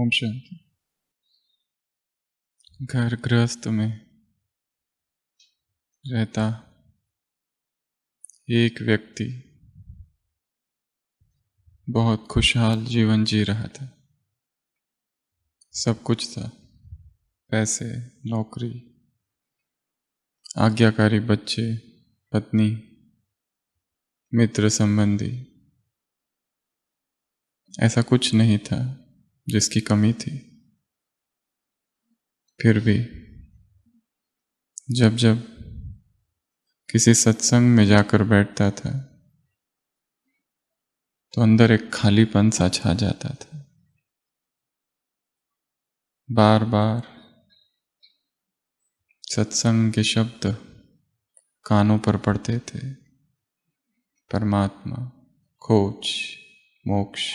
ओम शांति घर गृहस्थ में रहता एक व्यक्ति बहुत खुशहाल जीवन जी रहा था सब कुछ था पैसे नौकरी आज्ञाकारी बच्चे पत्नी मित्र संबंधी ऐसा कुछ नहीं था जिसकी कमी थी फिर भी जब जब किसी सत्संग में जाकर बैठता था तो अंदर एक खालीपन सा छा जाता था बार बार सत्संग के शब्द कानों पर पड़ते थे परमात्मा खोज मोक्ष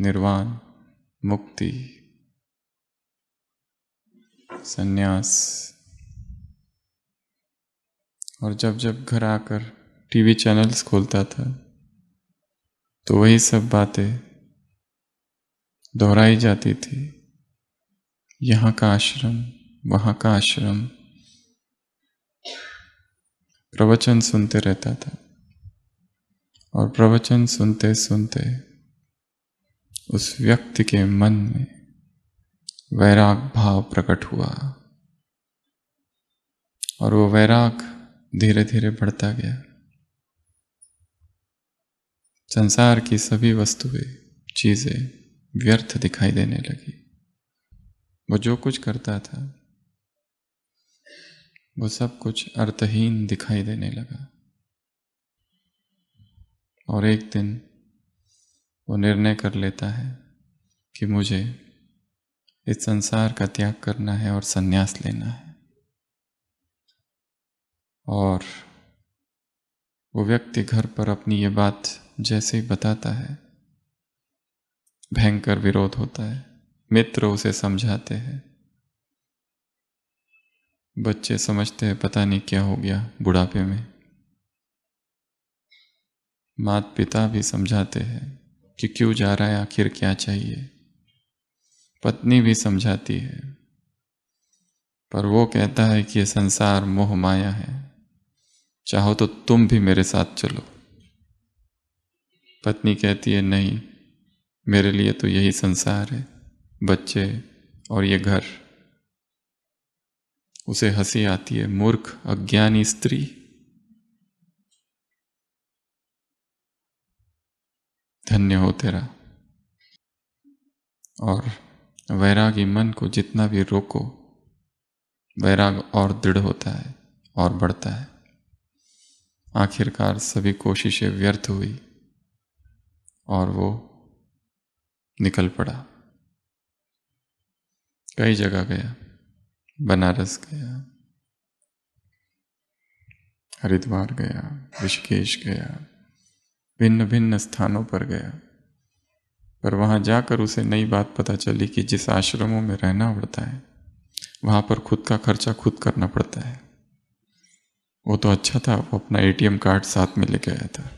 निर्वाण मुक्ति सन्यास और जब जब घर आकर टीवी चैनल्स खोलता था तो वही सब बातें दोहराई जाती थी यहाँ का आश्रम वहाँ का आश्रम प्रवचन सुनते रहता था और प्रवचन सुनते सुनते उस व्यक्ति के मन में वैराग भाव प्रकट हुआ और वो वैराग धीरे धीरे बढ़ता गया संसार की सभी वस्तुएं चीजें व्यर्थ दिखाई देने लगी वो जो कुछ करता था वो सब कुछ अर्थहीन दिखाई देने लगा और एक दिन वो निर्णय कर लेता है कि मुझे इस संसार का त्याग करना है और संन्यास लेना है और वो व्यक्ति घर पर अपनी ये बात जैसे ही बताता है भयंकर विरोध होता है मित्र उसे समझाते हैं बच्चे समझते हैं पता नहीं क्या हो गया बुढ़ापे में माता पिता भी समझाते हैं कि क्यों जा रहा है आखिर क्या चाहिए पत्नी भी समझाती है पर वो कहता है कि ये संसार मोह माया है चाहो तो तुम भी मेरे साथ चलो पत्नी कहती है नहीं मेरे लिए तो यही संसार है बच्चे और ये घर उसे हंसी आती है मूर्ख अज्ञानी स्त्री धन्य हो तेरा और वैरागी मन को जितना भी रोको वैराग और दृढ़ होता है और बढ़ता है आखिरकार सभी कोशिशें व्यर्थ हुई और वो निकल पड़ा कई जगह गया बनारस गया हरिद्वार गया ऋषिकेश गया भिन्न भिन्न स्थानों पर गया पर वहाँ जाकर उसे नई बात पता चली कि जिस आश्रमों में रहना पड़ता है वहाँ पर खुद का खर्चा खुद करना पड़ता है वो तो अच्छा था वो अपना एटीएम कार्ड साथ में लेके आया था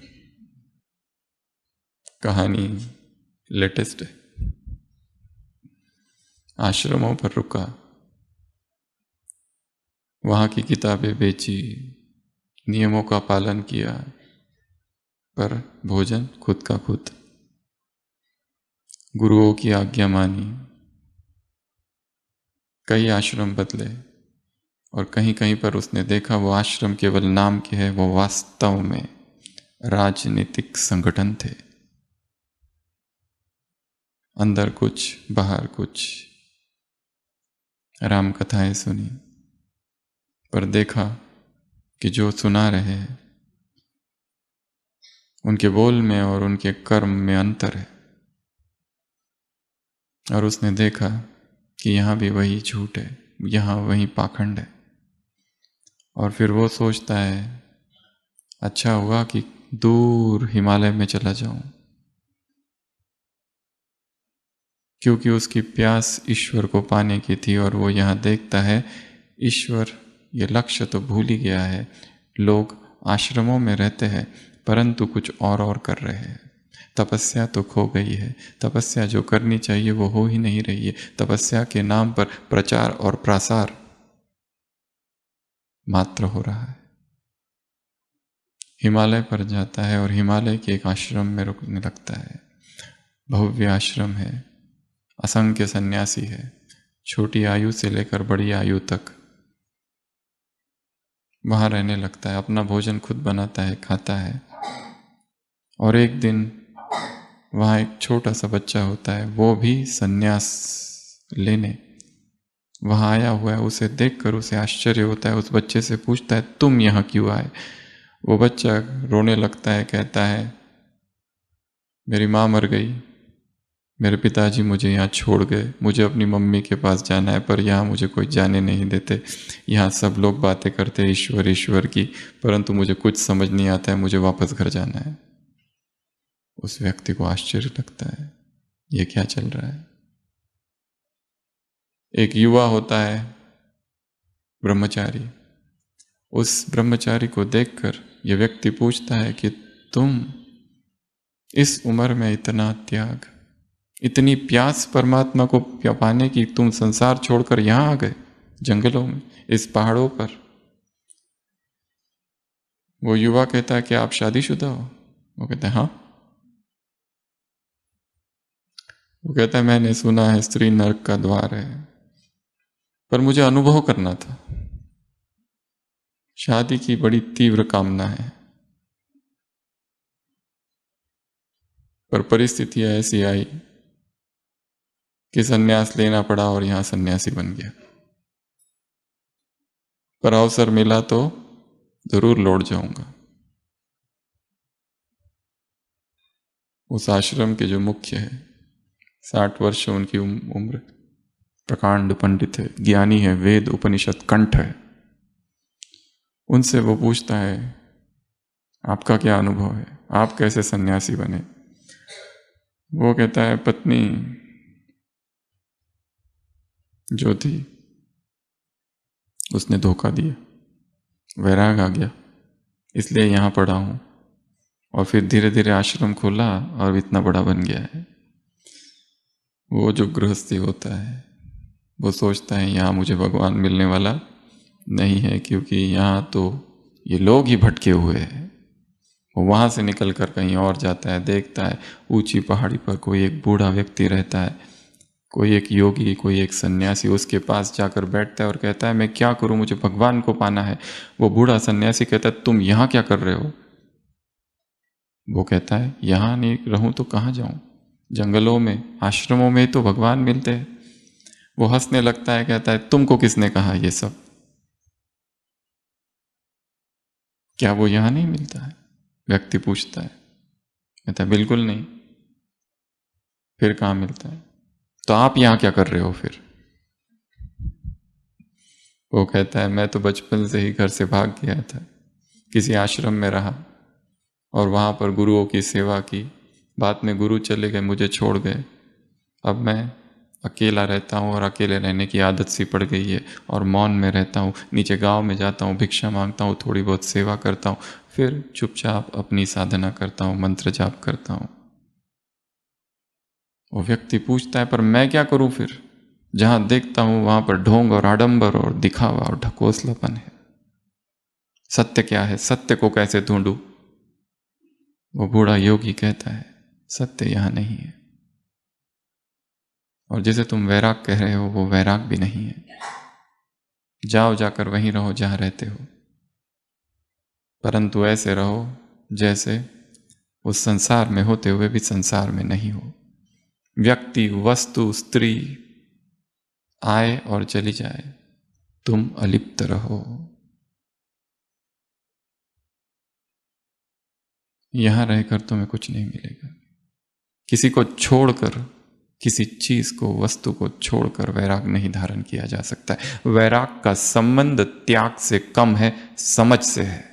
कहानी लेटेस्ट है आश्रमों पर रुका वहाँ की किताबें बेची नियमों का पालन किया पर भोजन खुद का खुद गुरुओं की आज्ञा मानी कई आश्रम बदले और कहीं कहीं पर उसने देखा वो आश्रम केवल नाम के है वो वास्तव में राजनीतिक संगठन थे अंदर कुछ बाहर कुछ राम कथाएं सुनी पर देखा कि जो सुना रहे हैं उनके बोल में और उनके कर्म में अंतर है और उसने देखा कि यहाँ भी वही झूठ है यहाँ वही पाखंड है और फिर वो सोचता है अच्छा हुआ कि दूर हिमालय में चला जाऊं क्योंकि उसकी प्यास ईश्वर को पाने की थी और वो यहाँ देखता है ईश्वर ये लक्ष्य तो भूल ही गया है लोग आश्रमों में रहते हैं परंतु कुछ और और कर रहे हैं तपस्या तो खो गई है तपस्या जो करनी चाहिए वो हो ही नहीं रही है तपस्या के नाम पर प्रचार और प्रसार मात्र हो रहा है हिमालय पर जाता है और हिमालय के एक आश्रम में रुकने लगता है भव्य आश्रम है असंख्य सन्यासी है छोटी आयु से लेकर बड़ी आयु तक वहाँ रहने लगता है अपना भोजन खुद बनाता है खाता है और एक दिन वहाँ एक छोटा सा बच्चा होता है वो भी सन्यास लेने वहाँ आया हुआ है उसे देखकर उसे आश्चर्य होता है उस बच्चे से पूछता है तुम यहाँ क्यों आए वो बच्चा रोने लगता है कहता है मेरी माँ मर गई मेरे पिताजी मुझे यहाँ छोड़ गए मुझे अपनी मम्मी के पास जाना है पर यहाँ मुझे कोई जाने नहीं देते यहाँ सब लोग बातें करते ईश्वर ईश्वर की परंतु मुझे कुछ समझ नहीं आता है मुझे वापस घर जाना है उस व्यक्ति को आश्चर्य लगता है ये क्या चल रहा है एक युवा होता है ब्रह्मचारी उस ब्रह्मचारी को देखकर यह व्यक्ति पूछता है कि तुम इस उम्र में इतना त्याग इतनी प्यास परमात्मा को पाने की तुम संसार छोड़कर यहां आ गए जंगलों में इस पहाड़ों पर वो युवा कहता है कि आप शादीशुदा हो वो कहते हैं हाँ वो कहता है मैंने सुना है स्त्री नरक का द्वार है पर मुझे अनुभव करना था शादी की बड़ी तीव्र कामना है पर परिस्थितियां ऐसी आई कि सन्यास लेना पड़ा और यहां सन्यासी बन गया पर अवसर मिला तो जरूर लौट जाऊंगा उस आश्रम के जो मुख्य है साठ वर्ष उनकी उम्र प्रकांड पंडित है ज्ञानी है वेद उपनिषद कंठ है उनसे वो पूछता है आपका क्या अनुभव है आप कैसे सन्यासी बने वो कहता है पत्नी जो थी उसने धोखा दिया वैराग आ गया इसलिए यहाँ पढ़ा हूँ और फिर धीरे धीरे आश्रम खोला और इतना बड़ा बन गया है वो जो गृहस्थी होता है वो सोचता है यहाँ मुझे भगवान मिलने वाला नहीं है क्योंकि यहाँ तो ये लोग ही भटके हुए हैं वो वहाँ से निकल कर कहीं और जाता है देखता है ऊंची पहाड़ी पर कोई एक बूढ़ा व्यक्ति रहता है कोई एक योगी कोई एक सन्यासी उसके पास जाकर बैठता है और कहता है मैं क्या करूँ मुझे भगवान को पाना है वो बूढ़ा सन्यासी कहता है तुम यहाँ क्या कर रहे हो वो कहता है यहाँ नहीं रहूँ तो कहाँ जाऊँ जंगलों में आश्रमों में तो भगवान मिलते हैं वो हंसने लगता है कहता है तुमको किसने कहा ये सब क्या वो यहां नहीं मिलता है व्यक्ति पूछता है कहता है बिल्कुल नहीं फिर कहा मिलता है तो आप यहां क्या कर रहे हो फिर वो कहता है मैं तो बचपन से ही घर से भाग गया था किसी आश्रम में रहा और वहां पर गुरुओं की सेवा की बाद में गुरु चले गए मुझे छोड़ गए अब मैं अकेला रहता हूँ और अकेले रहने की आदत सी पड़ गई है और मौन में रहता हूँ नीचे गांव में जाता हूँ भिक्षा मांगता हूँ थोड़ी बहुत सेवा करता हूँ फिर चुपचाप अपनी साधना करता हूँ मंत्र जाप करता हूँ वो व्यक्ति पूछता है पर मैं क्या करूँ फिर जहाँ देखता हूँ वहाँ पर ढोंग और आडंबर और दिखावा और ढकोसलापन है सत्य क्या है सत्य को कैसे ढूंढू वो बूढ़ा योगी कहता है सत्य यहां नहीं है और जिसे तुम वैराग कह रहे हो वो वैराग भी नहीं है जाओ जाकर वहीं रहो जहां रहते हो परंतु ऐसे रहो जैसे उस संसार में होते हुए भी संसार में नहीं हो व्यक्ति वस्तु स्त्री आए और चली जाए तुम अलिप्त रहो यहां रहकर तुम्हें कुछ नहीं मिलेगा किसी को छोड़कर किसी चीज को वस्तु को छोड़कर वैराग नहीं धारण किया जा सकता है वैराग का संबंध त्याग से कम है समझ से है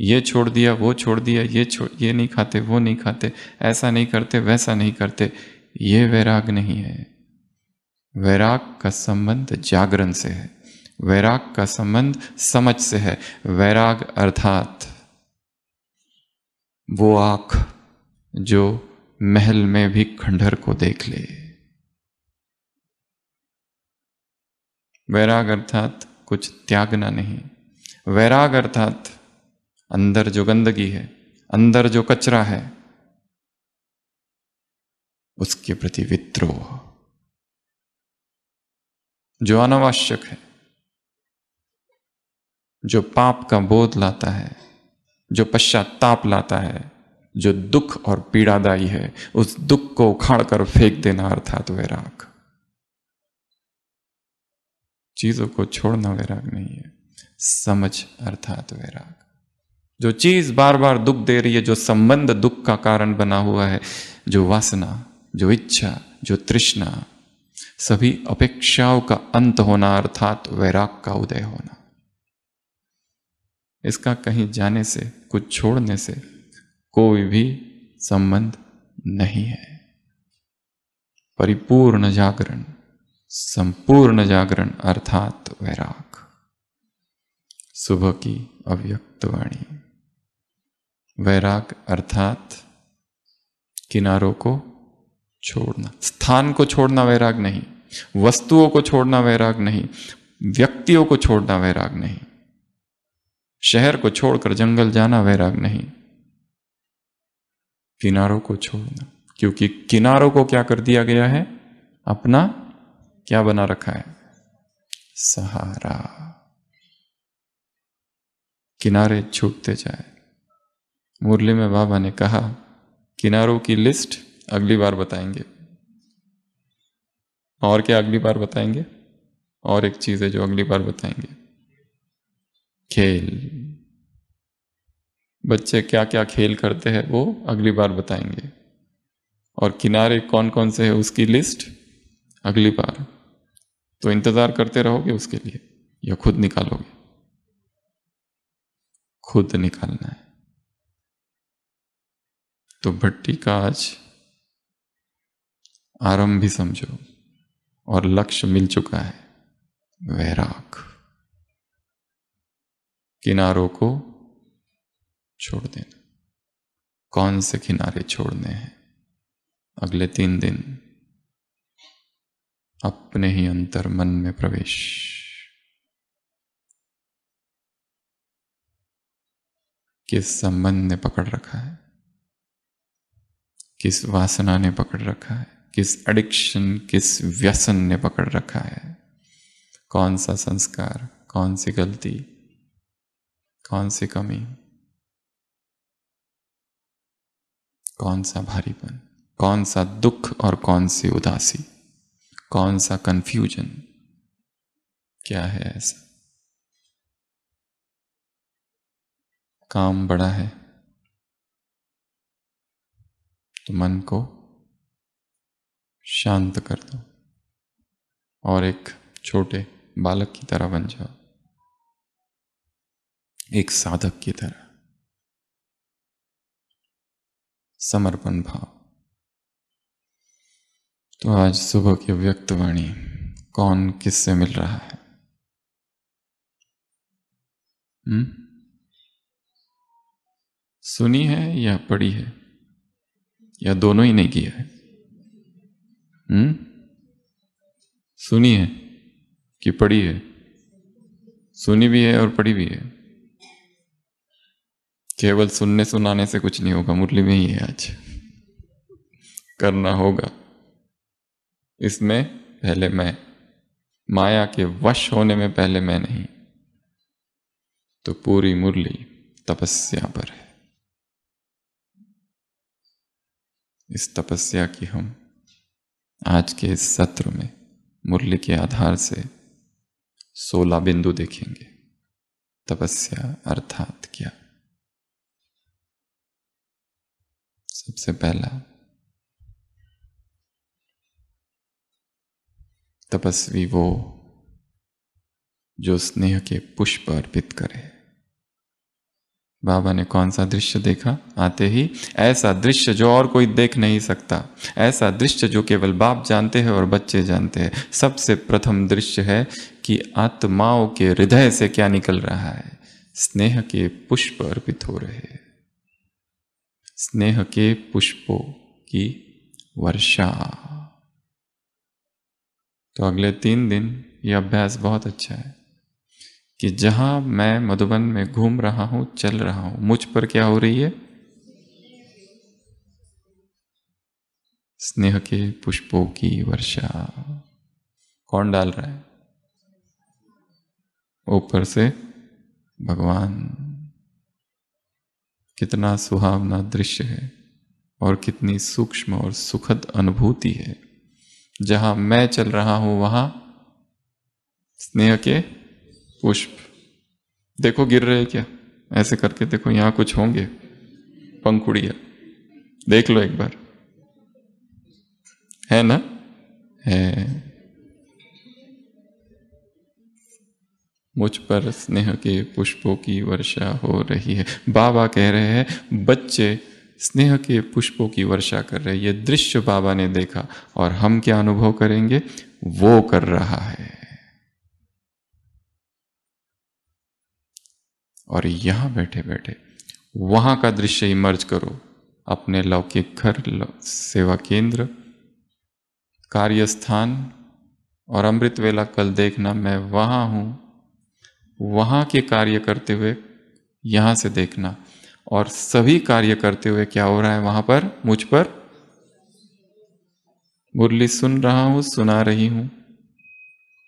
ये छोड़ दिया वो छोड़ दिया ये छोड़ ये नहीं खाते वो नहीं खाते ऐसा नहीं करते वैसा नहीं करते ये वैराग नहीं है वैराग का संबंध जागरण से है वैराग का संबंध समझ से है वैराग अर्थात वो आंख जो महल में भी खंडहर को देख ले वैराग अर्थात कुछ त्यागना नहीं वैराग अर्थात अंदर जो गंदगी है अंदर जो कचरा है उसके प्रति विद्रोह जो अनावश्यक है जो पाप का बोध लाता है जो पश्चाताप लाता है जो दुख और पीड़ादायी है उस दुख को उखाड़ कर फेंक देना अर्थात वैराग चीजों को छोड़ना वैराग नहीं है समझ अर्थात वैराग जो चीज बार बार दुख दे रही है जो संबंध दुख का कारण बना हुआ है जो वासना जो इच्छा जो तृष्णा सभी अपेक्षाओं का अंत होना अर्थात वैराग का उदय होना इसका कहीं जाने से कुछ छोड़ने से कोई भी संबंध नहीं है परिपूर्ण जागरण संपूर्ण जागरण अर्थात वैराग सुबह की अव्यक्त वाणी वैराग अर्थात किनारों को छोड़ना स्थान को छोड़ना वैराग नहीं वस्तुओं को छोड़ना वैराग नहीं व्यक्तियों को छोड़ना वैराग नहीं शहर को छोड़कर जंगल जाना वैराग नहीं किनारों को छोड़ना क्योंकि किनारों को क्या कर दिया गया है अपना क्या बना रखा है सहारा किनारे छूटते जाए मुरली में बाबा ने कहा किनारों की लिस्ट अगली बार बताएंगे और क्या अगली बार बताएंगे और एक चीज है जो अगली बार बताएंगे खेल बच्चे क्या क्या खेल करते हैं वो अगली बार बताएंगे और किनारे कौन कौन से है उसकी लिस्ट अगली बार तो इंतज़ार करते रहोगे उसके लिए या खुद निकालोगे खुद निकालना है तो भट्टी का आज आरंभ भी समझो और लक्ष्य मिल चुका है वैराग किनारों को छोड़ देना कौन से किनारे छोड़ने हैं अगले तीन दिन अपने ही अंतर मन में प्रवेश किस संबंध ने पकड़ रखा है किस वासना ने पकड़ रखा है किस एडिक्शन किस व्यसन ने पकड़ रखा है कौन सा संस्कार कौन सी गलती कौन सी कमी कौन सा भारीपन कौन सा दुख और कौन सी उदासी कौन सा कंफ्यूजन क्या है ऐसा काम बड़ा है तो मन को शांत कर दो और एक छोटे बालक की तरह बन जाओ एक साधक की तरह समर्पण भाव तो आज सुबह की व्यक्तवाणी कौन किससे मिल रहा है हुँ? हम्म? सुनी है या पढ़ी है या दोनों ही नहीं किया है हुँ? हम्म? सुनी है कि पढ़ी है सुनी भी है और पढ़ी भी है केवल सुनने सुनाने से कुछ नहीं होगा मुरली में ही है आज करना होगा इसमें पहले मैं माया के वश होने में पहले मैं नहीं तो पूरी मुरली तपस्या पर है इस तपस्या की हम आज के इस सत्र में मुरली के आधार से सोलह बिंदु देखेंगे तपस्या अर्थात सबसे पहला तपस्वी वो जो स्नेह के पुष्प अर्पित करे बाबा ने कौन सा दृश्य देखा आते ही ऐसा दृश्य जो और कोई देख नहीं सकता ऐसा दृश्य जो केवल बाप जानते हैं और बच्चे जानते हैं सबसे प्रथम दृश्य है कि आत्माओं के हृदय से क्या निकल रहा है स्नेह के पुष्प अर्पित हो रहे हैं स्नेह के पुष्पों की वर्षा तो अगले तीन दिन ये अभ्यास बहुत अच्छा है कि जहां मैं मधुबन में घूम रहा हूं चल रहा हूं मुझ पर क्या हो रही है स्नेह के पुष्पों की वर्षा कौन डाल रहा है ऊपर से भगवान कितना सुहावना दृश्य है और कितनी सूक्ष्म और सुखद अनुभूति है जहां मैं चल रहा हूं वहां स्नेह के पुष्प देखो गिर रहे क्या ऐसे करके देखो यहां कुछ होंगे पंखुड़िया देख लो एक बार है ना है मुझ पर स्नेह के पुष्पों की वर्षा हो रही है बाबा कह रहे हैं बच्चे स्नेह के पुष्पों की वर्षा कर रहे ये दृश्य बाबा ने देखा और हम क्या अनुभव करेंगे वो कर रहा है और यहां बैठे बैठे वहां का दृश्य इमर्ज करो अपने लौकिक घर सेवा केंद्र कार्यस्थान और अमृत वेला कल देखना मैं वहां हूं वहाँ के कार्य करते हुए यहाँ से देखना और सभी कार्य करते हुए क्या हो रहा है वहां पर मुझ पर मुरली सुन रहा हूं सुना रही हूं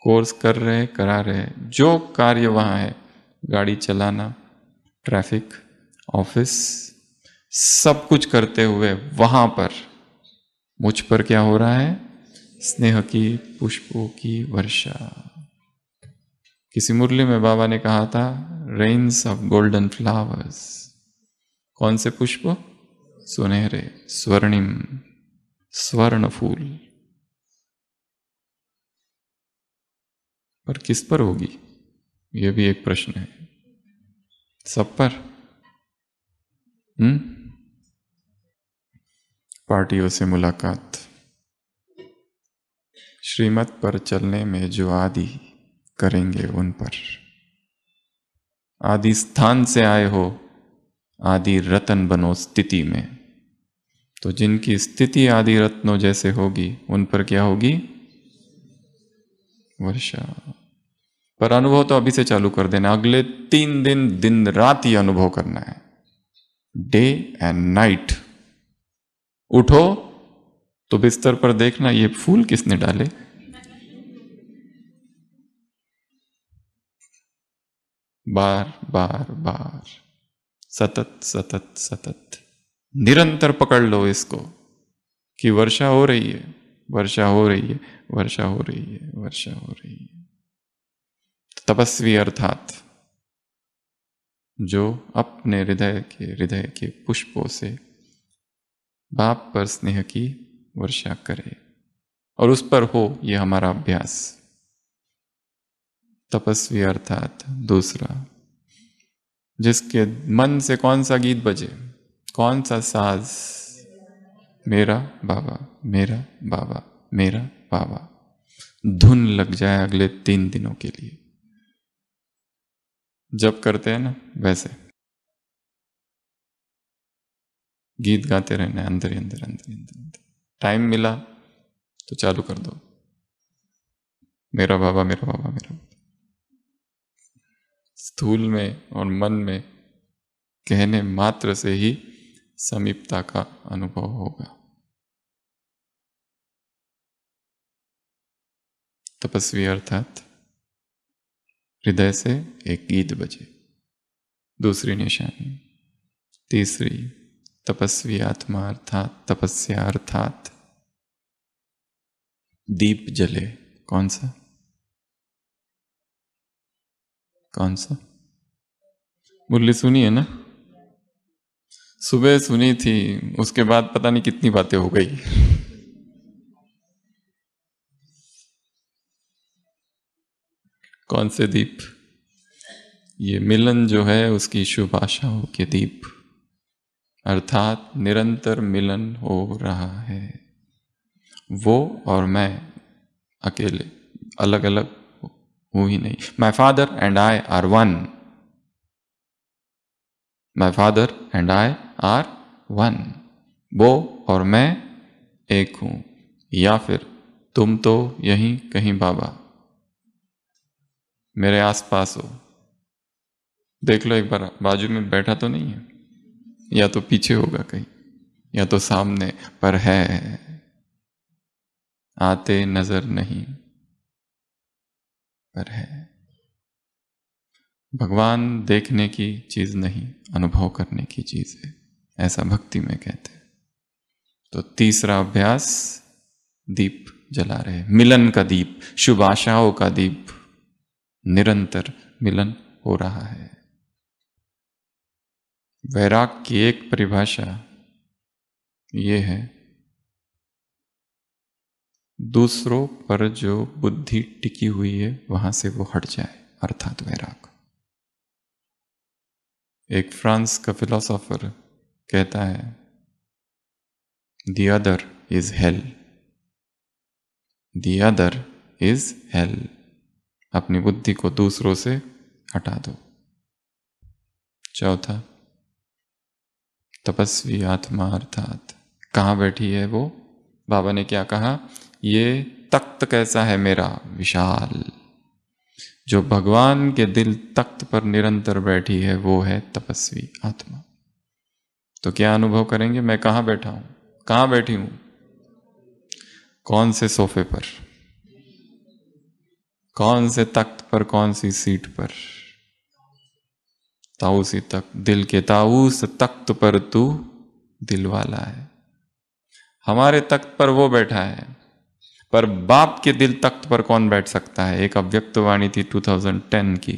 कोर्स कर रहे करा रहे जो कार्य वहां है गाड़ी चलाना ट्रैफिक ऑफिस सब कुछ करते हुए वहां पर मुझ पर क्या हो रहा है स्नेह की पुष्पों की वर्षा किसी मुरली में बाबा ने कहा था रेन्स ऑफ गोल्डन फ्लावर्स कौन से पुष्प सुनहरे स्वर्णिम स्वर्ण फूल पर किस पर होगी यह भी एक प्रश्न है सब पर हम्म पार्टियों से मुलाकात श्रीमत पर चलने में जो आदि करेंगे उन पर आदि स्थान से आए हो आदि रतन बनो स्थिति में तो जिनकी स्थिति आदि रत्नों जैसे होगी उन पर क्या होगी वर्षा पर अनुभव तो अभी से चालू कर देना अगले तीन दिन दिन रात ही अनुभव करना है डे एंड नाइट उठो तो बिस्तर पर देखना ये फूल किसने डाले बार बार बार सतत सतत सतत निरंतर पकड़ लो इसको कि वर्षा हो रही है वर्षा हो रही है वर्षा हो रही है वर्षा हो रही है तो तपस्वी अर्थात जो अपने हृदय के हृदय के पुष्पों से बाप पर स्नेह की वर्षा करे और उस पर हो यह हमारा अभ्यास तपस्वी अर्थात दूसरा जिसके मन से कौन सा गीत बजे कौन सा साज मेरा बाबा मेरा बाबा मेरा बाबा धुन लग जाए अगले तीन दिनों के लिए जब करते हैं ना वैसे गीत गाते रहना अंदर ही अंदर अंदर अंदर अंदर टाइम मिला तो चालू कर दो मेरा बाबा मेरा बाबा मेरा बाबा स्थूल में और मन में कहने मात्र से ही समीपता का अनुभव होगा तपस्वी अर्थात हृदय से एक गीत बजे दूसरी निशानी तीसरी तपस्वी आत्मा अर्थात तपस्या अर्थात दीप जले कौन सा कौन सा मुरली सुनी है ना सुबह सुनी थी उसके बाद पता नहीं कितनी बातें हो गई कौन से दीप ये मिलन जो है उसकी शुभ आशाओं के दीप अर्थात निरंतर मिलन हो रहा है वो और मैं अकेले अलग अलग हूं ही नहीं my father and I are one my father and I are one वो और मैं एक हूं या फिर तुम तो यहीं कहीं बाबा मेरे आसपास हो देख लो एक बार बाजू में बैठा तो नहीं है या तो पीछे होगा कहीं या तो सामने पर है आते नजर नहीं पर है भगवान देखने की चीज नहीं अनुभव करने की चीज है ऐसा भक्ति में कहते तो तीसरा अभ्यास दीप जला रहे मिलन का दीप शुभ आशाओं का दीप निरंतर मिलन हो रहा है वैराग की एक परिभाषा ये है दूसरों पर जो बुद्धि टिकी हुई है वहां से वो हट जाए अर्थात वैराग एक फ्रांस का फिलोसोफर कहता है the other is hell the other is hell अपनी बुद्धि को दूसरों से हटा दो चौथा तपस्वी आत्मा अर्थात कहाँ बैठी है वो बाबा ने क्या कहा ये तख्त कैसा है मेरा विशाल जो भगवान के दिल तख्त पर निरंतर बैठी है वो है तपस्वी आत्मा तो क्या अनुभव करेंगे मैं कहाँ बैठा हूं कहाँ बैठी हूं कौन से सोफे पर कौन से तख्त पर कौन सी सीट पर ताऊसी तख्त दिल के ताऊस तख्त पर तू दिल वाला है हमारे तख्त पर वो बैठा है पर बाप के दिल तख्त पर कौन बैठ सकता है एक अव्यक्त वाणी थी 2010 की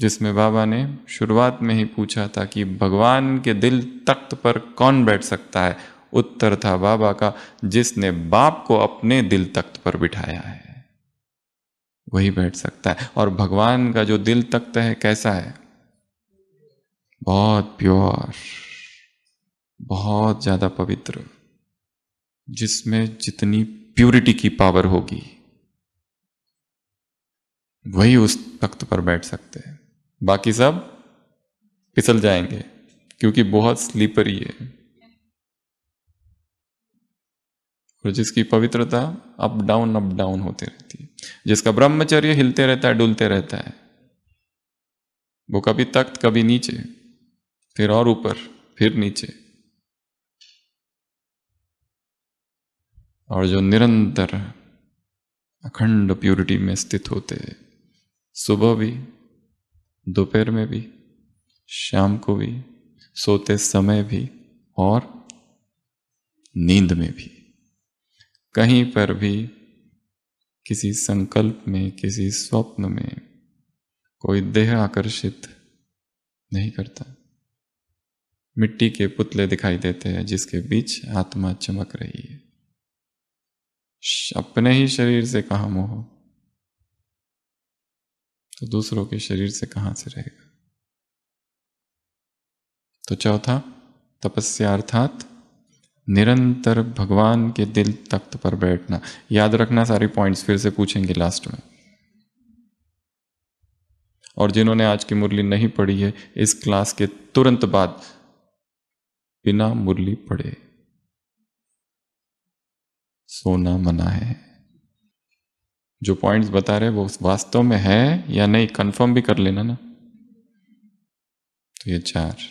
जिसमें बाबा ने शुरुआत में ही पूछा था कि भगवान के दिल तख्त पर कौन बैठ सकता है उत्तर था बाबा का जिसने बाप को अपने दिल तख्त पर बिठाया है वही बैठ सकता है और भगवान का जो दिल तख्त है कैसा है बहुत प्योर बहुत ज्यादा पवित्र जिसमें जितनी प्यूरिटी की पावर होगी वही उस तख्त पर बैठ सकते हैं बाकी सब फिसल जाएंगे क्योंकि बहुत स्लीपरी है और जिसकी पवित्रता अप डाउन अप डाउन होती रहती है जिसका ब्रह्मचर्य हिलते रहता है डुलते रहता है वो कभी तख्त कभी नीचे फिर और ऊपर फिर नीचे और जो निरंतर अखंड प्योरिटी में स्थित होते हैं सुबह भी दोपहर में भी शाम को भी सोते समय भी और नींद में भी कहीं पर भी किसी संकल्प में किसी स्वप्न में कोई देह आकर्षित नहीं करता मिट्टी के पुतले दिखाई देते हैं जिसके बीच आत्मा चमक रही है अपने ही शरीर से कहा मोह तो दूसरों के शरीर से कहां से रहेगा तो चौथा तपस्या अर्थात निरंतर भगवान के दिल तख्त पर बैठना याद रखना सारे पॉइंट्स फिर से पूछेंगे लास्ट में और जिन्होंने आज की मुरली नहीं पढ़ी है इस क्लास के तुरंत बाद बिना मुरली पढ़े सोना मना है जो पॉइंट्स बता रहे वो वास्तव में है या नहीं कंफर्म भी कर लेना ना तो ये चार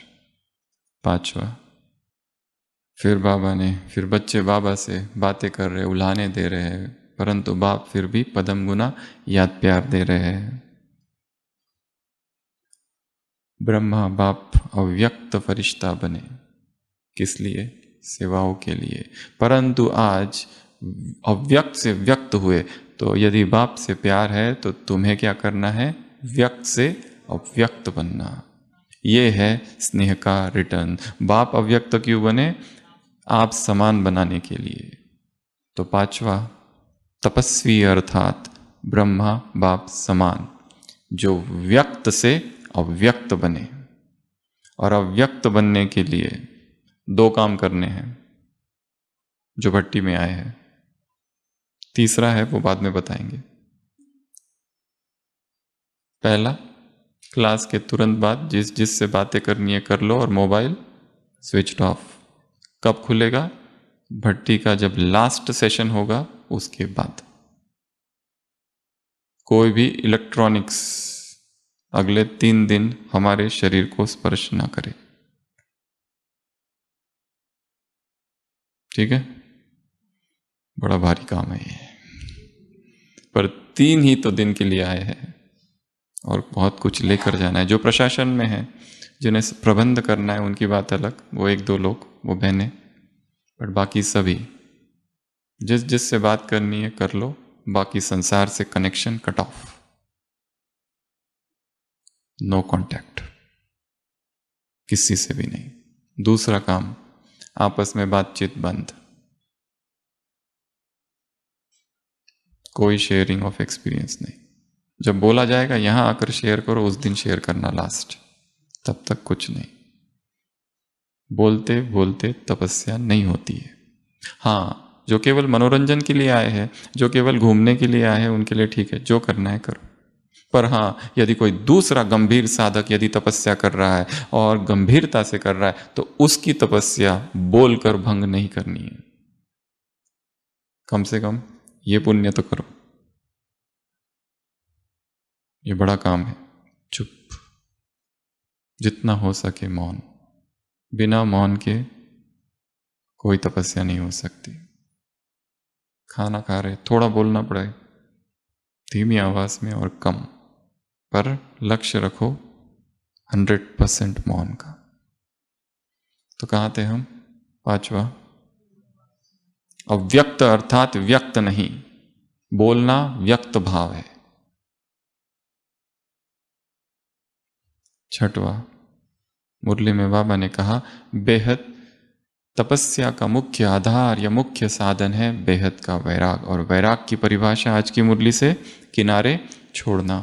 पांचवा फिर बाबा ने फिर बच्चे बाबा से बातें कर रहे उल्हाने दे रहे हैं परंतु बाप फिर भी पदम गुना याद प्यार दे रहे हैं ब्रह्मा बाप अव्यक्त फरिश्ता बने किस लिए सेवाओं के लिए परंतु आज अव्यक्त से व्यक्त हुए तो यदि बाप से प्यार है तो तुम्हें क्या करना है व्यक्त से अव्यक्त बनना ये है स्नेह का रिटर्न बाप अव्यक्त क्यों बने आप समान बनाने के लिए तो पांचवा तपस्वी अर्थात ब्रह्मा बाप समान जो व्यक्त से अव्यक्त बने और अव्यक्त बनने के लिए दो काम करने हैं जो भट्टी में आए हैं तीसरा है वो बाद में बताएंगे पहला क्लास के तुरंत बाद जिस जिस से बातें करनी है कर लो और मोबाइल स्विच ऑफ कब खुलेगा भट्टी का जब लास्ट सेशन होगा उसके बाद कोई भी इलेक्ट्रॉनिक्स अगले तीन दिन हमारे शरीर को स्पर्श ना करे ठीक है बड़ा भारी काम है ये पर तीन ही तो दिन के लिए आए हैं और बहुत कुछ लेकर जाना है जो प्रशासन में है जिन्हें प्रबंध करना है उनकी बात अलग वो एक दो लोग वो बहने बट बाकी सभी जिस जिस से बात करनी है कर लो बाकी संसार से connection cut off no contact किसी से भी नहीं दूसरा काम आपस में बातचीत बंद कोई शेयरिंग ऑफ एक्सपीरियंस नहीं जब बोला जाएगा यहां आकर शेयर करो उस दिन शेयर करना लास्ट तब तक कुछ नहीं बोलते बोलते तपस्या नहीं होती है हाँ जो केवल मनोरंजन के लिए आए हैं जो केवल घूमने के लिए आए हैं उनके लिए ठीक है जो करना है करो पर हाँ यदि कोई दूसरा गंभीर साधक यदि तपस्या कर रहा है और गंभीरता से कर रहा है तो उसकी तपस्या बोलकर भंग नहीं करनी है कम से कम ये पुण्य तो करो ये बड़ा काम है चुप जितना हो सके मौन बिना मौन के कोई तपस्या नहीं हो सकती खाना खा रहे थोड़ा बोलना पड़े धीमी आवाज में और कम पर लक्ष्य रखो हंड्रेड परसेंट मौन का तो कहाँ थे हम पांचवा अव्यक्त अर्थात व्यक्त नहीं बोलना व्यक्त भाव है छठवा मुरली में बाबा ने कहा बेहद तपस्या का मुख्य आधार या मुख्य साधन है बेहद का वैराग और वैराग की परिभाषा आज की मुरली से किनारे छोड़ना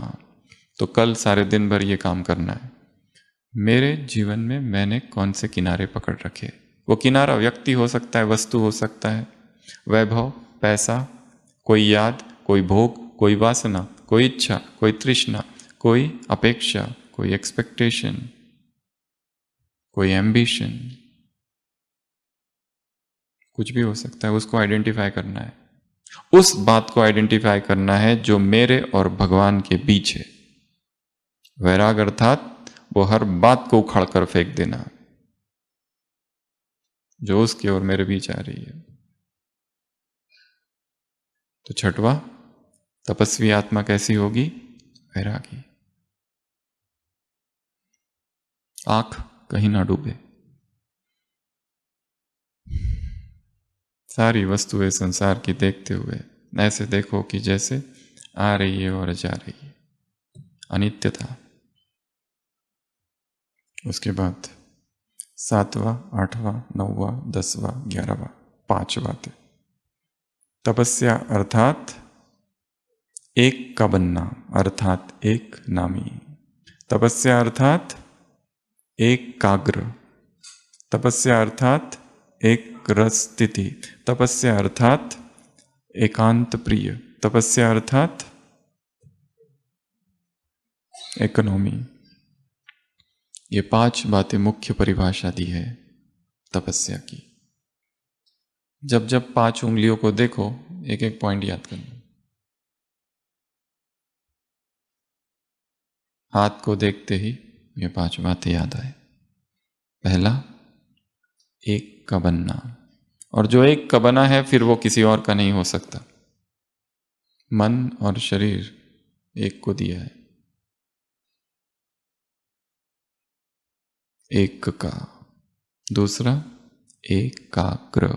तो कल सारे दिन भर ये काम करना है मेरे जीवन में मैंने कौन से किनारे पकड़ रखे वो किनारा व्यक्ति हो सकता है वस्तु हो सकता है वैभव पैसा कोई याद कोई भोग कोई वासना कोई इच्छा कोई तृष्णा कोई अपेक्षा कोई एक्सपेक्टेशन कोई एम्बिशन कुछ भी हो सकता है उसको आइडेंटिफाई करना है उस बात को आइडेंटिफाई करना है जो मेरे और भगवान के बीच है वैराग अर्थात वो हर बात को उखाड़ कर फेंक देना जो उसकी और मेरे बीच आ रही है तो छठवा तपस्वी आत्मा कैसी होगी वैरागी आंख कहीं ना डूबे सारी वस्तुएं संसार की देखते हुए ऐसे देखो कि जैसे आ रही है और जा रही है अनित्य था उसके बाद सातवा आठवां नौवा दसवां ग्यारहवा पांचवा थे तपस्या अर्थात एक का बनना अर्थात एक नामी तपस्या अर्थात एक काग्र तपस्या अर्थात एक रस तपस्या अर्थात एकांत प्रिय तपस्या अर्थात इकोनॉमी ये पांच बातें मुख्य परिभाषा दी है तपस्या की जब जब पांच उंगलियों को देखो एक एक पॉइंट याद करना हाथ को देखते ही ये पांच बातें याद आए पहला एक का बनना और जो एक का बना है फिर वो किसी और का नहीं हो सकता मन और शरीर एक को दिया है एक का दूसरा एक का एकाग्र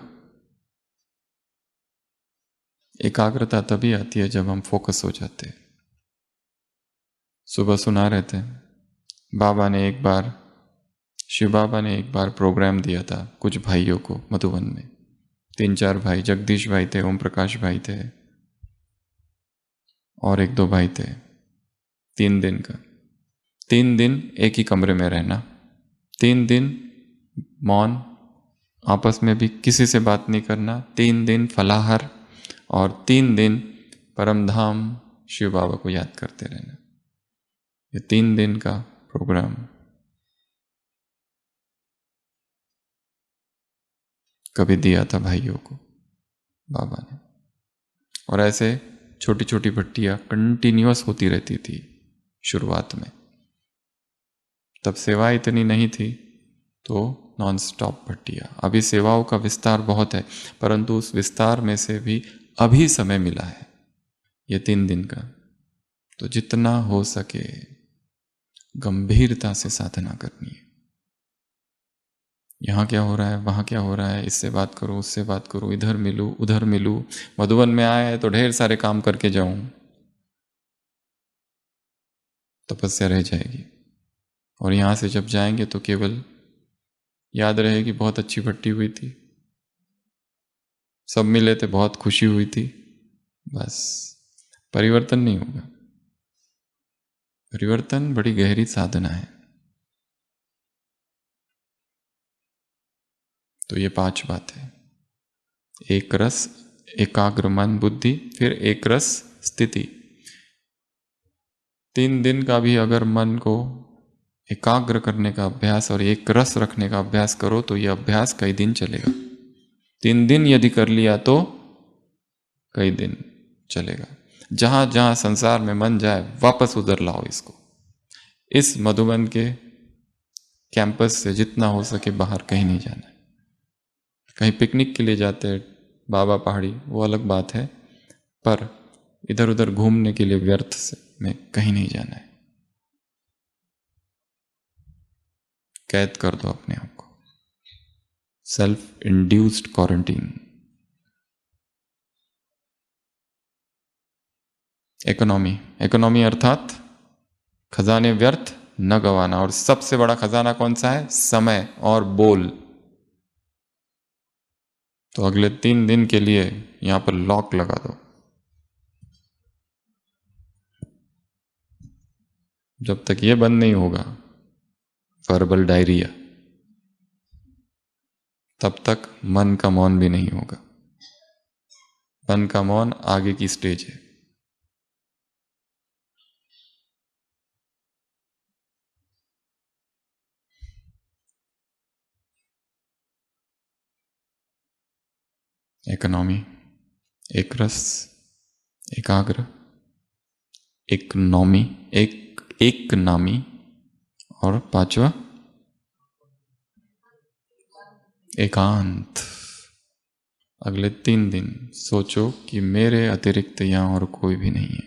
एकाग्रता तभी आती है जब हम फोकस हो जाते हैं सुबह सुना रहे थे बाबा ने एक बार शिव बाबा ने एक बार प्रोग्राम दिया था कुछ भाइयों को मधुबन में तीन चार भाई जगदीश भाई थे ओम प्रकाश भाई थे और एक दो भाई थे तीन दिन का तीन दिन एक ही कमरे में रहना तीन दिन मौन आपस में भी किसी से बात नहीं करना तीन दिन फलाहार और तीन दिन परमधाम शिव बाबा को याद करते रहना ये तीन दिन का प्रोग्राम कभी दिया था भाइयों को बाबा ने और ऐसे छोटी छोटी भट्टियाँ कंटिन्यूस होती रहती थी शुरुआत में तब सेवा इतनी नहीं थी तो नॉन स्टॉप भट्टिया अभी सेवाओं का विस्तार बहुत है परंतु उस विस्तार में से भी अभी समय मिला है ये तीन दिन का तो जितना हो सके गंभीरता से साधना करनी है यहाँ क्या हो रहा है वहाँ क्या हो रहा है इससे बात करो उससे बात करो इधर मिलूँ उधर मिलूँ मधुबन में आया है तो ढेर सारे काम करके जाऊं तपस्या रह जाएगी और यहाँ से जब जाएंगे तो केवल याद रहेगी बहुत अच्छी भट्टी हुई थी सब मिले थे बहुत खुशी हुई थी बस परिवर्तन नहीं होगा परिवर्तन बड़ी गहरी साधना है तो ये पांच बात है एक रस एकाग्र मन बुद्धि फिर एक रस स्थिति तीन दिन का भी अगर मन को एकाग्र करने का अभ्यास और एक रस रखने का अभ्यास करो तो यह अभ्यास कई दिन चलेगा तीन दिन यदि कर लिया तो कई दिन चलेगा जहाँ जहाँ संसार में मन जाए वापस उधर लाओ इसको इस मधुबन के कैंपस से जितना हो सके बाहर कहीं नहीं जाना है कहीं पिकनिक के लिए जाते हैं बाबा पहाड़ी वो अलग बात है पर इधर उधर घूमने के लिए व्यर्थ से में कहीं नहीं जाना है कैद कर दो अपने आप को self induced quarantine. Economy economy अर्थात खजाने व्यर्थ न गवाना और सबसे बड़ा खजाना कौन सा है समय और बोल तो अगले तीन दिन के लिए यहां पर लॉक लगा दो जब तक ये बंद नहीं होगा वर्बल डायरिया तब तक मन का मौन भी नहीं होगा मन का मौन आगे की स्टेज है इकोनॉमी एक रस एकाग्र एक नॉमी एक एक नामी और पांचवा एकांत अगले तीन दिन सोचो कि मेरे अतिरिक्त यहां और कोई भी नहीं है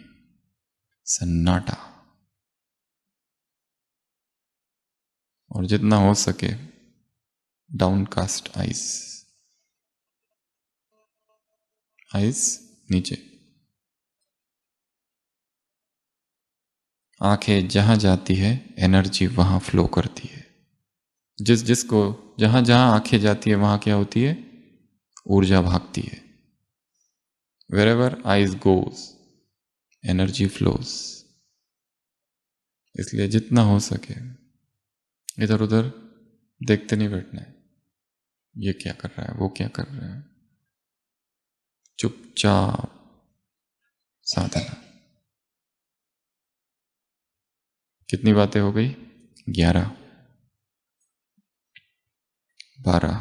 सन्नाटा और जितना हो सके डाउनकास्ट आइस आइस नीचे आंखें जहां जाती है एनर्जी वहां फ्लो करती है जिस जिसको जहां जहां आंखें जाती है वहां क्या होती है ऊर्जा भागती है wherever eyes goes energy flows इसलिए जितना हो सके इधर उधर देखते नहीं बैठना है ये क्या कर रहा है वो क्या कर रहा है चुपचाप साधना कितनी बातें हो गई ग्यारह बारह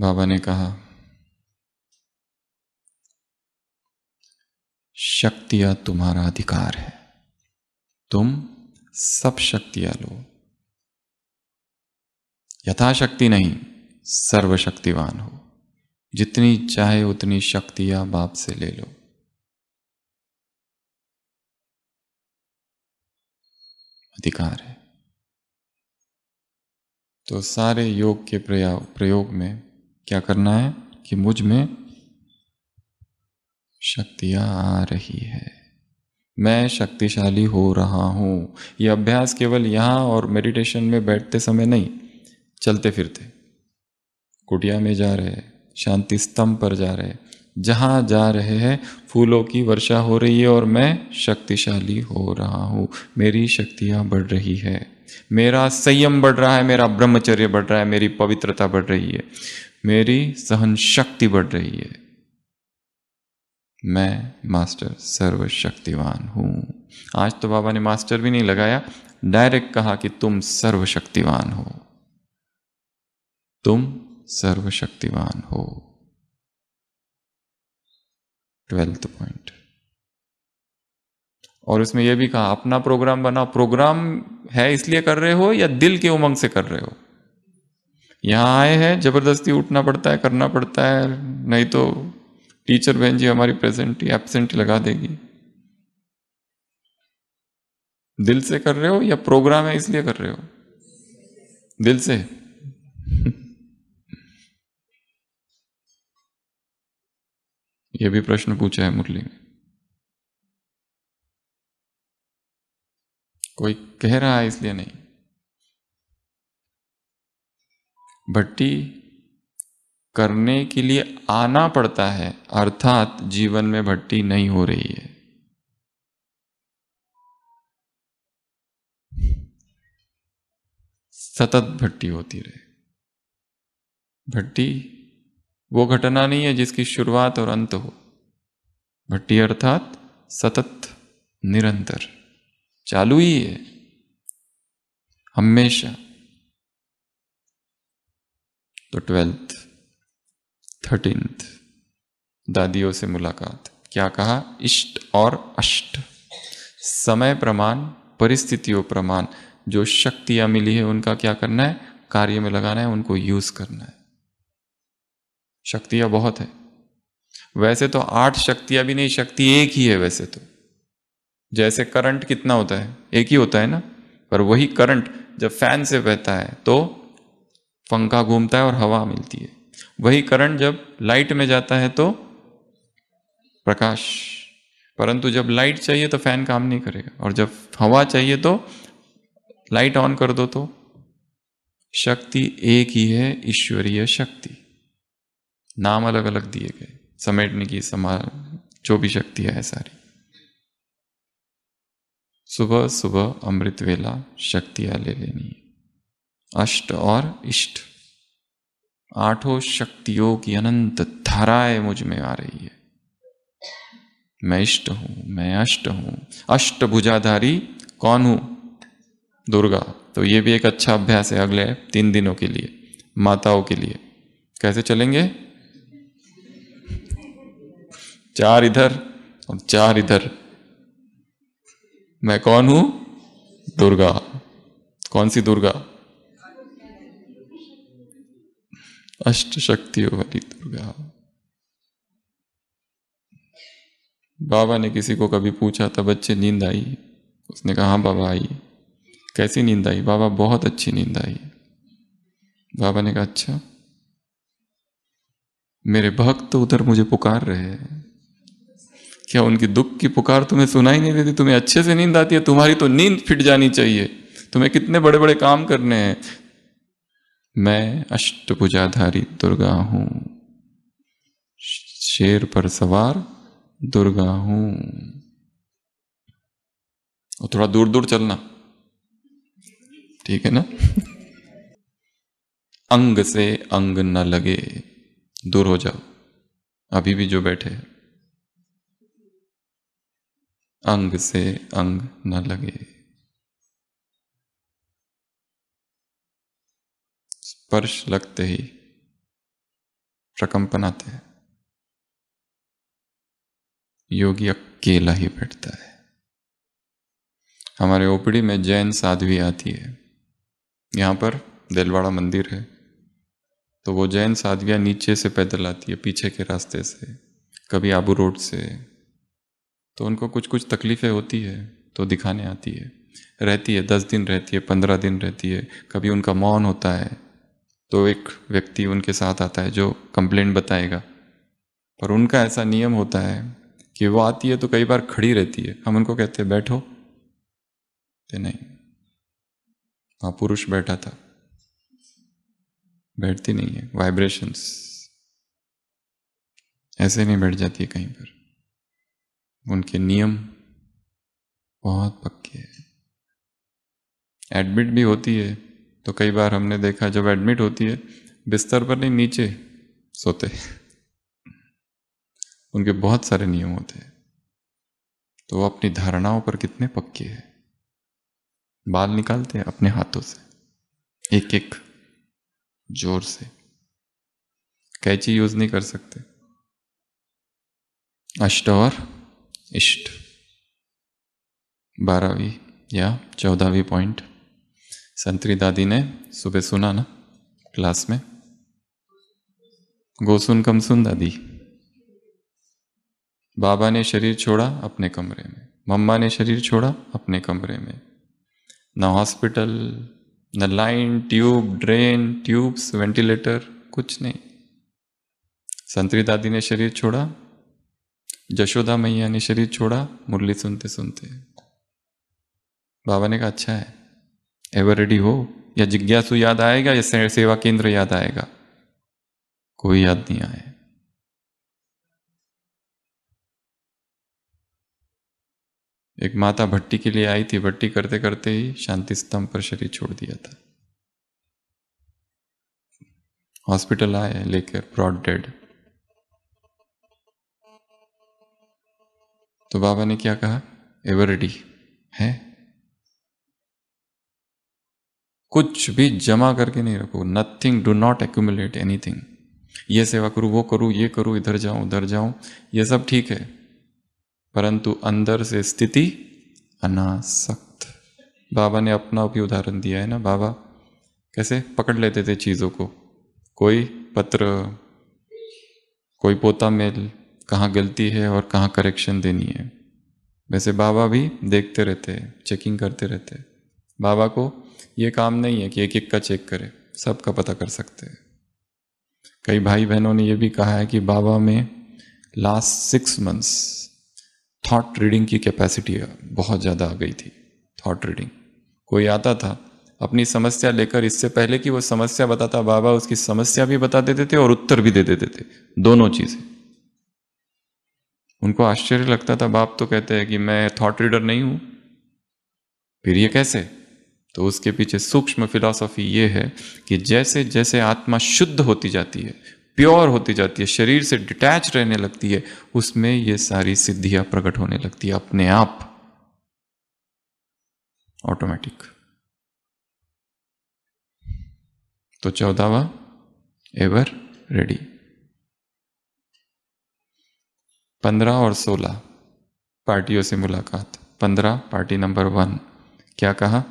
बाबा ने कहा शक्तियां तुम्हारा अधिकार है तुम सब शक्तियां लो यथाशक्ति नहीं सर्वशक्तिवान हो जितनी चाहे उतनी शक्तियां बाप से ले लो अधिकार है तो सारे योग के प्रयोग प्रयोग में क्या करना है कि मुझ में शक्तियाँ आ रही है मैं शक्तिशाली हो रहा हूँ ये अभ्यास केवल यहाँ और मेडिटेशन में बैठते समय नहीं चलते फिरते कुटिया में जा रहे शांति स्तंभ पर जा रहे जहाँ जा रहे हैं फूलों की वर्षा हो रही है और मैं शक्तिशाली हो रहा हूँ मेरी शक्तियाँ बढ़ रही है मेरा संयम बढ़ रहा है मेरा ब्रह्मचर्य बढ़ रहा है मेरी पवित्रता बढ़ रही है मेरी सहन शक्ति बढ़ रही है मैं मास्टर सर्वशक्तिवान हूं आज तो बाबा ने मास्टर भी नहीं लगाया डायरेक्ट कहा कि तुम सर्वशक्तिवान हो तुम सर्वशक्तिवान हो ट्वेल्थ पॉइंट और उसमें यह भी कहा अपना प्रोग्राम बनाओ प्रोग्राम है इसलिए कर रहे हो या दिल के उमंग से कर रहे हो यहाँ आए हैं जबरदस्ती उठना पड़ता है करना पड़ता है नहीं तो टीचर बहन जी हमारी प्रेजेंट एबसेंट लगा देगी दिल से कर रहे हो या प्रोग्राम है इसलिए कर रहे हो दिल से ये भी प्रश्न पूछा है मुरली ने कोई कह रहा है इसलिए नहीं भट्टी करने के लिए आना पड़ता है अर्थात जीवन में भट्टी नहीं हो रही है सतत भट्टी होती रहे भट्टी वो घटना नहीं है जिसकी शुरुआत और अंत हो भट्टी अर्थात सतत निरंतर चालू ही है हमेशा तो ट्वेल्थ थर्टींथ दादियों से मुलाकात क्या कहा इष्ट और अष्ट समय प्रमाण परिस्थितियों प्रमाण जो शक्तियां मिली है उनका क्या करना है कार्य में लगाना है उनको यूज करना है शक्तियां बहुत है वैसे तो आठ शक्तियां भी नहीं शक्ति एक ही है वैसे तो जैसे करंट कितना होता है एक ही होता है ना पर वही करंट जब फैन से बहता है तो पंखा घूमता है और हवा मिलती है वही करंट जब लाइट में जाता है तो प्रकाश परंतु जब लाइट चाहिए तो फैन काम नहीं करेगा और जब हवा चाहिए तो लाइट ऑन कर दो तो शक्ति एक ही है ईश्वरीय शक्ति नाम अलग अलग दिए गए समेटने की समाल जो भी शक्ति है सारी सुबह सुबह अमृत वेला शक्तियाँ ले लेनी है अष्ट और इष्ट आठों शक्तियों की अनंत धाराएं मुझ में आ रही है मैं इष्ट हूं मैं अष्ट हूं अष्ट भुजाधारी कौन हूं दुर्गा तो ये भी एक अच्छा अभ्यास है अगले तीन दिनों के लिए माताओं के लिए कैसे चलेंगे चार इधर और चार इधर मैं कौन हूं दुर्गा कौन सी दुर्गा अष्ट शक्तियों वाली दुर्गा बाबा ने किसी को कभी पूछा था बच्चे नींद आई उसने कहा हाँ बाबा आई कैसी नींद आई बाबा बहुत अच्छी नींद आई बाबा ने कहा अच्छा मेरे भक्त तो उधर मुझे पुकार रहे हैं क्या उनकी दुख की पुकार तुम्हें सुनाई नहीं देती तुम्हें अच्छे से नींद आती है तुम्हारी तो नींद फिट जानी चाहिए तुम्हें कितने बड़े बड़े काम करने हैं मैं अष्टभुजाधारी दुर्गा हूं शेर पर सवार दुर्गा हूं और थोड़ा दूर दूर चलना ठीक है ना अंग से अंग न लगे दूर हो जाओ अभी भी जो बैठे हैं अंग से अंग न लगे स्पर्श लगते ही प्रकंपन आते हैं योगी अकेला ही बैठता है हमारे ओपड़ी में जैन साध्वी आती है यहाँ पर दिलवाड़ा मंदिर है तो वो जैन साध्वियाँ नीचे से पैदल आती है पीछे के रास्ते से कभी आबू रोड से तो उनको कुछ कुछ तकलीफ़ें होती है तो दिखाने आती है रहती है दस दिन रहती है पंद्रह दिन रहती है कभी उनका मौन होता है तो एक व्यक्ति उनके साथ आता है जो कंप्लेंट बताएगा पर उनका ऐसा नियम होता है कि वो आती है तो कई बार खड़ी रहती है हम उनको कहते हैं बैठो तो नहीं वहाँ पुरुष बैठा था बैठती नहीं है वाइब्रेशंस ऐसे नहीं बैठ जाती है कहीं पर उनके नियम बहुत पक्के हैं एडमिट भी होती है तो कई बार हमने देखा जब एडमिट होती है बिस्तर पर नहीं नीचे सोते उनके बहुत सारे नियम होते हैं तो वो अपनी धारणाओं पर कितने पक्के हैं बाल निकालते हैं अपने हाथों से एक एक जोर से कैची यूज नहीं कर सकते अष्ट और इष्ट बारहवीं या चौदहवीं पॉइंट संतरी दादी ने सुबह सुना ना क्लास में गोसुन कम सुन दादी बाबा ने शरीर छोड़ा अपने कमरे में मम्मा ने शरीर छोड़ा अपने कमरे में न हॉस्पिटल न line tube drain tubes ventilator कुछ नहीं संतरी दादी ने शरीर छोड़ा जशोदा मैया ने शरीर छोड़ा मुरली सुनते सुनते बाबा ने कहा अच्छा है एवर रेडी हो या जिज्ञासु याद आएगा या सेवा केंद्र याद आएगा कोई याद नहीं आया एक माता भट्टी के लिए आई थी भट्टी करते करते ही शांति स्तंभ पर शरीर छोड़ दिया था हॉस्पिटल आए लेकर ब्रॉड डेड तो बाबा ने क्या कहा एवरडी है कुछ भी जमा करके नहीं रखो nothing do not accumulate anything ये सेवा करूँ वो करूँ ये करूँ इधर जाऊं उधर जाऊं ये सब ठीक है परंतु अंदर से स्थिति अनासक्त बाबा ने अपना भी उदाहरण दिया है ना बाबा कैसे पकड़ लेते थे चीज़ों को कोई पत्र कोई पोता मेल कहाँ गलती है और कहाँ करेक्शन देनी है वैसे बाबा भी देखते रहते हैं चेकिंग करते रहते हैं बाबा को ये काम नहीं है कि एक एक का चेक करे सबका पता कर सकते हैं कई भाई बहनों ने यह भी कहा है कि बाबा में last six months thought reading की कैपेसिटी बहुत ज़्यादा आ गई थी थॉट रीडिंग कोई आता था अपनी समस्या लेकर इससे पहले कि वो समस्या बताता बाबा उसकी समस्या भी बता देते थे और उत्तर भी दे देते थे दोनों चीज़ें उनको आश्चर्य लगता था बाप तो कहते हैं कि मैं थॉट रीडर नहीं हूं फिर ये कैसे तो उसके पीछे सूक्ष्म फिलॉसफी ये है कि जैसे जैसे आत्मा शुद्ध होती जाती है प्योर होती जाती है शरीर से डिटैच रहने लगती है उसमें ये सारी सिद्धियां प्रकट होने लगती है अपने आप ऑटोमेटिक तो चौदावा एवर रेडी पंद्रह और सोलह पार्टियों से मुलाकात पंद्रह पार्टी नंबर वन क्या कहा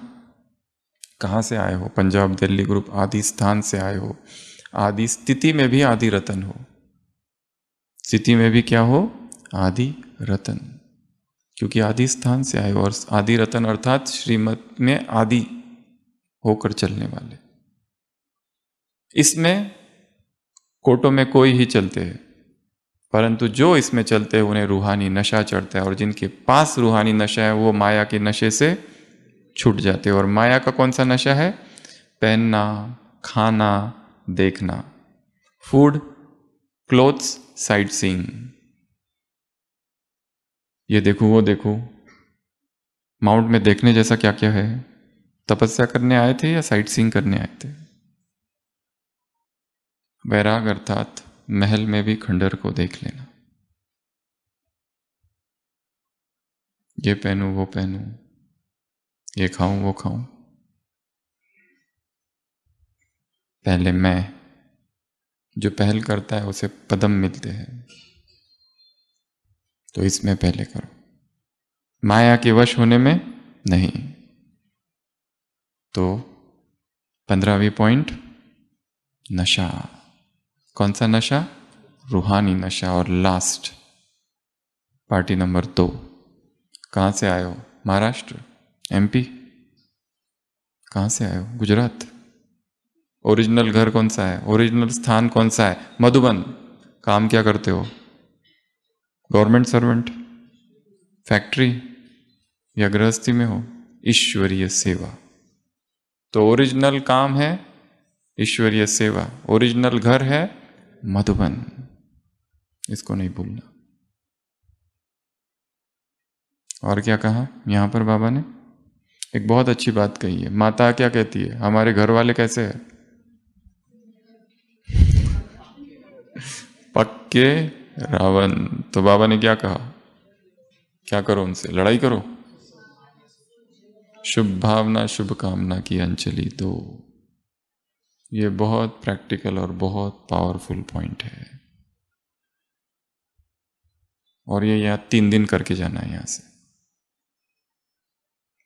कहाँ से आए हो पंजाब दिल्ली ग्रुप आदि स्थान से आए हो आदि स्थिति में भी आदि रतन हो स्थिति में भी क्या हो आदि रतन क्योंकि आदि स्थान से आए हो और आदि रतन अर्थात श्रीमत में आदि होकर चलने वाले इसमें कोटों में कोई ही चलते हैं परंतु जो इसमें चलते हैं उन्हें रूहानी नशा चढ़ता है और जिनके पास रूहानी नशा है वो माया के नशे से छूट जाते हैं और माया का कौन सा नशा है पहनना खाना देखना फूड क्लोथ्स साइट सीइंग ये देखो वो देखो माउंट में देखने जैसा क्या क्या है तपस्या करने आए थे या साइट सीइंग करने आए थे वैराग अर्थात महल में भी खंडर को देख लेना ये पहनूं वो पहनूं ये खाऊं वो खाऊं पहले मैं जो पहल करता है उसे पदम मिलते हैं तो इसमें पहले करो माया के वश होने में नहीं तो पंद्रहवीं पॉइंट नशा कौन सा नशा रूहानी नशा और लास्ट पार्टी नंबर दो कहाँ से आए हो महाराष्ट्र एमपी कहाँ से आए हो गुजरात ओरिजिनल घर कौन सा है ओरिजिनल स्थान कौन सा है मधुबन काम क्या करते हो गवर्नमेंट सर्वेंट फैक्ट्री या गृहस्थी में हो ईश्वरीय सेवा तो ओरिजिनल काम है ईश्वरीय सेवा ओरिजिनल घर है मधुबन इसको नहीं भूलना और क्या कहा यहां पर बाबा ने एक बहुत अच्छी बात कही है माता क्या कहती है हमारे घर वाले कैसे हैं पक्के रावण तो बाबा ने क्या कहा क्या करो उनसे लड़ाई करो शुभ भावना शुभ कामना की अंजलि दो ये बहुत प्रैक्टिकल और बहुत पावरफुल पॉइंट है और ये यहाँ तीन दिन करके जाना है यहाँ से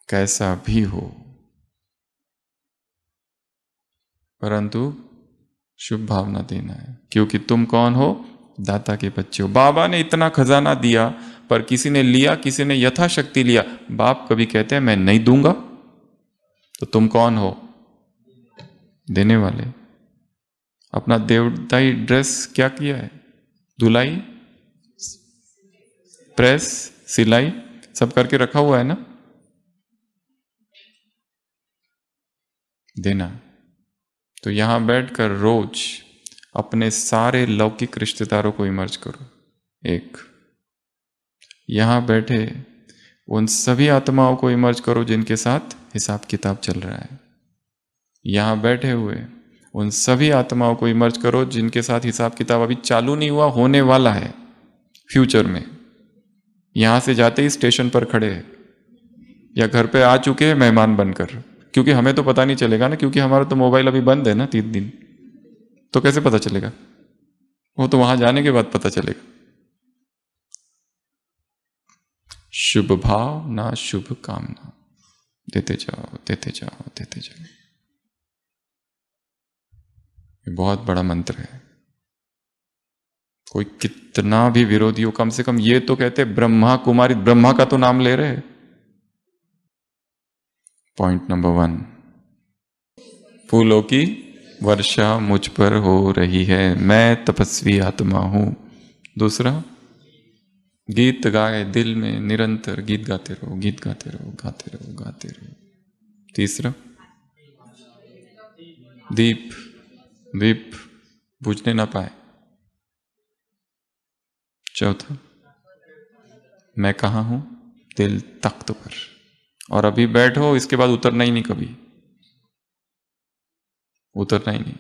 कैसा भी हो परंतु शुभ भावना देना है क्योंकि तुम कौन हो दाता के बच्चे हो बाबा ने इतना खजाना दिया पर किसी ने लिया किसी ने यथाशक्ति लिया बाप कभी कहते हैं मैं नहीं दूंगा तो तुम कौन हो देने वाले अपना देवताई ड्रेस क्या किया है धुलाई प्रेस सिलाई सब करके रखा हुआ है ना देना तो यहां बैठकर रोज अपने सारे लौकिक रिश्तेदारों को इमर्ज करो एक यहां बैठे उन सभी आत्माओं को इमर्ज करो जिनके साथ हिसाब किताब चल रहा है यहाँ बैठे हुए उन सभी आत्माओं को इमर्ज करो जिनके साथ हिसाब किताब अभी चालू नहीं हुआ होने वाला है फ्यूचर में यहाँ से जाते ही स्टेशन पर खड़े है या घर पे आ चुके हैं मेहमान बनकर क्योंकि हमें तो पता नहीं चलेगा ना क्योंकि हमारा तो मोबाइल अभी बंद है ना तीन दिन तो कैसे पता चलेगा वो तो वहां जाने के बाद पता चलेगा शुभ भाव ना शुभ कामना देते जाओ देते जाओ देते जाओ ये बहुत बड़ा मंत्र है कोई कितना भी विरोधी हो कम से कम ये तो कहते ब्रह्मा कुमारी ब्रह्मा का तो नाम ले रहे पॉइंट नंबर वन फूलों की वर्षा मुझ पर हो रही है मैं तपस्वी आत्मा हूं दूसरा गीत गाए दिल में निरंतर गीत गाते रहो गीत गाते रहो गाते रहो गाते रहो तीसरा दीप दीप बुझने ना पाए चौथा मैं कहा हूं दिल तख्त पर और अभी बैठो इसके बाद उतरना ही नहीं कभी उतरना ही नहीं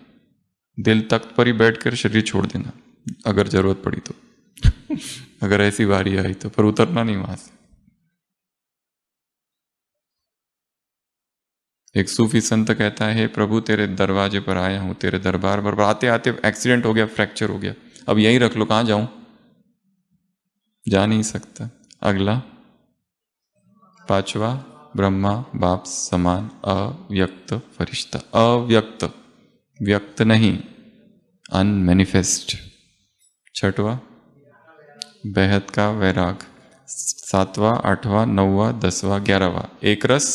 दिल तख्त पर ही बैठकर शरीर छोड़ देना अगर जरूरत पड़ी तो अगर ऐसी बारी आई तो पर उतरना नहीं वहां से एक सूफी संत कहता है प्रभु तेरे दरवाजे पर आया हूँ तेरे दरबार पर आते आते एक्सीडेंट हो गया फ्रैक्चर हो गया अब यहीं रख लो कहाँ जाऊं जा नहीं सकता अगला पांचवा ब्रह्मा बाप समान अव्यक्त फरिश्ता अव्यक्त व्यक्त नहीं अनमेनिफेस्ट छठवा बेहद का वैराग सातवा आठवां नौवा दसवा ग्यारहवा एक रस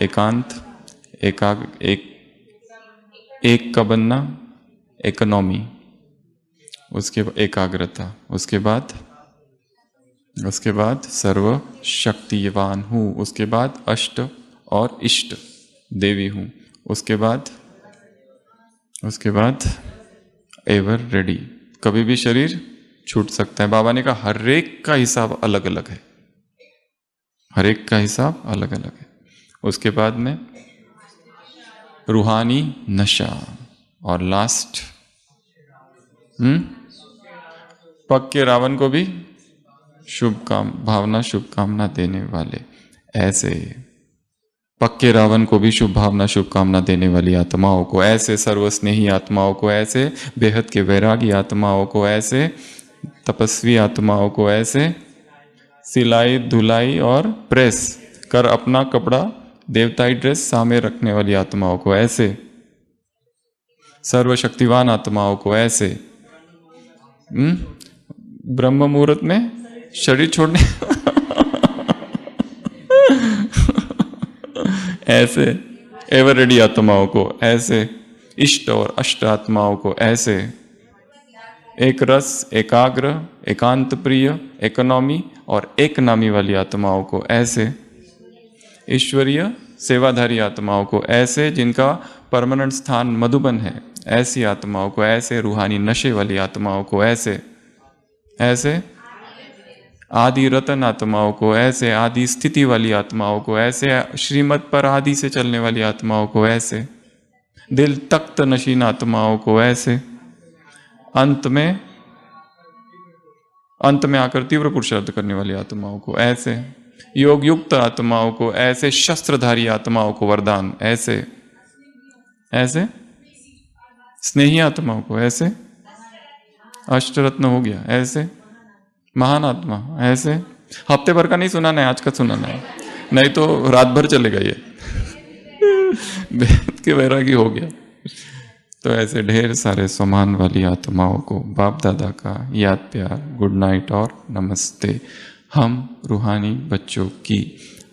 एकांत एकाग एक एक का बनना इकोनॉमी उसके एकाग्रता उसके बाद उसके बाद सर्व शक्तिवान हूँ उसके बाद अष्ट और इष्ट देवी हूँ उसके बाद उसके बाद एवर रेडी कभी भी शरीर छूट सकता है बाबा ने कहा हर एक का हिसाब अलग अलग है हर एक का हिसाब अलग अलग है उसके बाद में रूहानी नशा और लास्ट हम्म पक्के रावण को भी शुभ काम भावना शुभकामना देने वाले ऐसे पक्के रावण को भी शुभ भावना शुभकामना देने वाली आत्माओं को ऐसे सर्वस्नेही आत्माओं को ऐसे बेहद के वैरागी आत्माओं को ऐसे तपस्वी आत्माओं को ऐसे सिलाई धुलाई और प्रेस कर अपना कपड़ा देवताई ड्रेस सामे रखने वाली आत्माओं को ऐसे सर्वशक्तिवान आत्माओं को ऐसे हम्म? ब्रह्म मुहूर्त में शरीर छोड़ने ऐसे एवर रेडी आत्माओं को ऐसे इष्ट और अष्ट आत्माओं को ऐसे एक रस एकाग्र एकांत प्रिय इकोनॉमी और एक नामी वाली आत्माओं को ऐसे ईश्वरीय सेवाधारी आत्माओं को ऐसे जिनका परमानेंट स्थान मधुबन है ऐसी आत्माओं को ऐसे रूहानी नशे वाली आत्माओं को ऐसे ऐसे आदि रतन आत्माओं को ऐसे आदि स्थिति वाली आत्माओं को ऐसे श्रीमत पर आदि से चलने वाली आत्माओं को ऐसे दिल तख्त नशीन आत्माओं को ऐसे अंत में अंत में आकर तीव्र पुरुषार्थ करने वाली आत्माओं को ऐसे योग युक्त आत्माओं को ऐसे शस्त्रधारी आत्माओं को वरदान ऐसे ऐसे स्नेही आत्माओं को ऐसे अष्टरत्न हो गया ऐसे महान आत्मा ऐसे हफ्ते भर का नहीं सुना ना आज का सुनाना है नहीं तो रात भर चलेगा ये वेद के वैरागी हो गया तो ऐसे ढेर सारे समान वाली आत्माओं को बाप दादा का याद प्यार गुड नाइट और नमस्ते हम रूहानी बच्चों की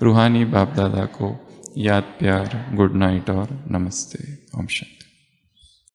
रूहानी बाप दादा को याद प्यार गुड नाइट और नमस्ते ओम शांति